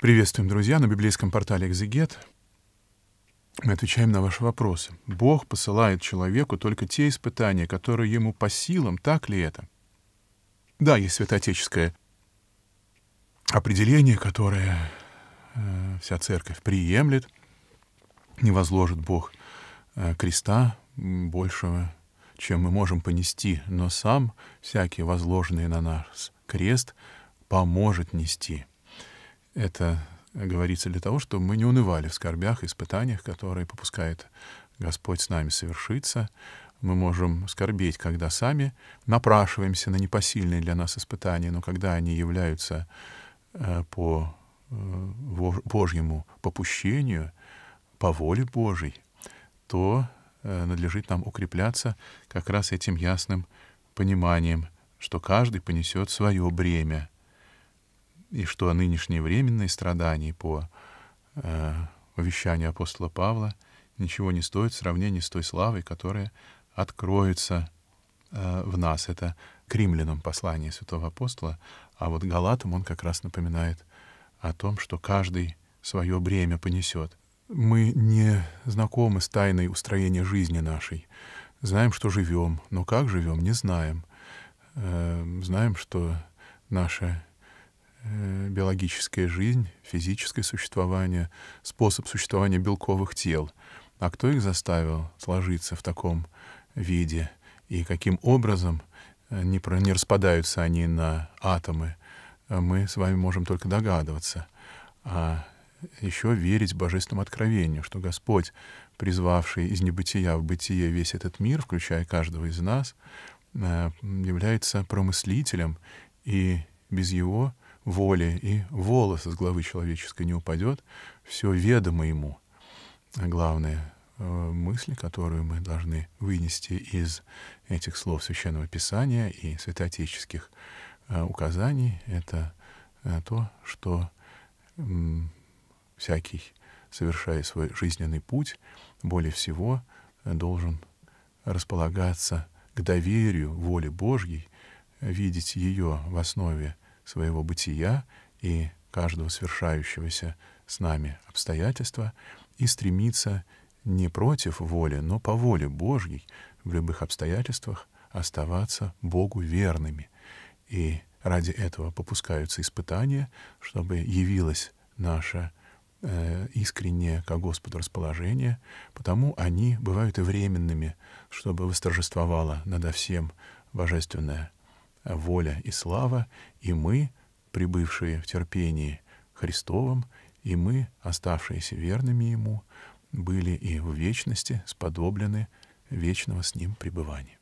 Приветствуем, друзья, на библейском портале «Экзегет». Мы отвечаем на ваши вопросы. Бог посылает человеку только те испытания, которые ему по силам, так ли это? Да, есть святоотеческое определение, которое э, вся церковь приемлет, не возложит Бог э, креста большего, чем мы можем понести, но сам всякий возложенный на нас крест поможет нести — это говорится для того, чтобы мы не унывали в скорбях, испытаниях, которые попускает Господь с нами совершиться. Мы можем скорбеть, когда сами напрашиваемся на непосильные для нас испытания, но когда они являются э, по э, Божьему попущению, по воле Божьей, то э, надлежит нам укрепляться как раз этим ясным пониманием, что каждый понесет свое бремя — и что нынешние временные страдания по э, увещанию апостола Павла ничего не стоит в сравнении с той славой, которая откроется э, в нас. Это к римлянам послание святого апостола, а вот галатам он как раз напоминает о том, что каждый свое бремя понесет. Мы не знакомы с тайной устроения жизни нашей. Знаем, что живем, но как живем, не знаем. Э, знаем, что наше Э, биологическая жизнь, физическое существование, способ существования белковых тел. А кто их заставил сложиться в таком виде и каким образом э, не, про, не распадаются они на атомы, э, мы с вами можем только догадываться. А еще верить божественному откровению, что Господь, призвавший из небытия в бытие весь этот мир, включая каждого из нас, является промыслителем, и без его воли, и волос из главы человеческой не упадет, все ведомо ему. Главная э, мысли, которые мы должны вынести из этих слов Священного Писания и святоотеческих э, указаний, это э, то, что всякий, совершая свой жизненный путь, более всего должен располагаться к доверию воли Божьей, видеть ее в основе своего бытия и каждого свершающегося с нами обстоятельства и стремиться не против воли, но по воле Божьей в любых обстоятельствах оставаться Богу верными. И ради этого попускаются испытания, чтобы явилось наше э, искреннее ко Господу расположение, потому они бывают и временными, чтобы восторжествовало надо всем божественное воля и слава, и мы, прибывшие в терпении Христовом, и мы, оставшиеся верными Ему, были и в вечности сподоблены вечного с Ним пребывания.